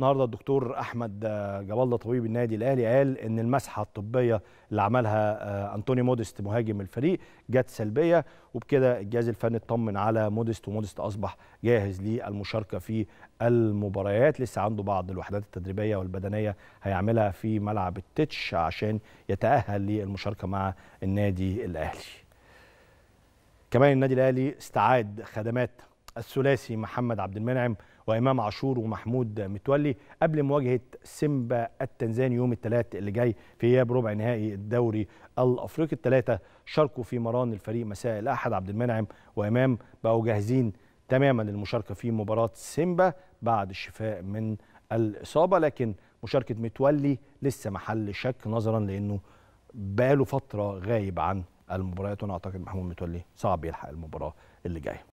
النهارده الدكتور احمد جاب الله طبيب النادي الاهلي قال ان المسحه الطبيه اللي عملها آه، انطوني مودست مهاجم الفريق جت سلبيه وبكده الجهاز الفني اطمن على مودست ومودست اصبح جاهز للمشاركه في المباريات لسه عنده بعض الوحدات التدريبيه والبدنيه هيعملها في ملعب التتش عشان يتاهل للمشاركه مع النادي الاهلي كمان النادي الاهلي استعاد خدمات الثلاثي محمد عبد المنعم وإمام عاشور ومحمود متولي قبل مواجهة سيمبا التنزاني يوم الثلاث اللي جاي في إياب ربع نهائي الدوري الأفريقي الثلاثة شاركوا في مران الفريق مساء الأحد عبد المنعم وإمام بقوا جاهزين تماما للمشاركة في مباراة سيمبا بعد الشفاء من الإصابة لكن مشاركة متولي لسه محل شك نظرا لأنه بقاله فترة غايب عن المباريات وأنا أعتقد محمود متولي صعب يلحق المباراة اللي جايه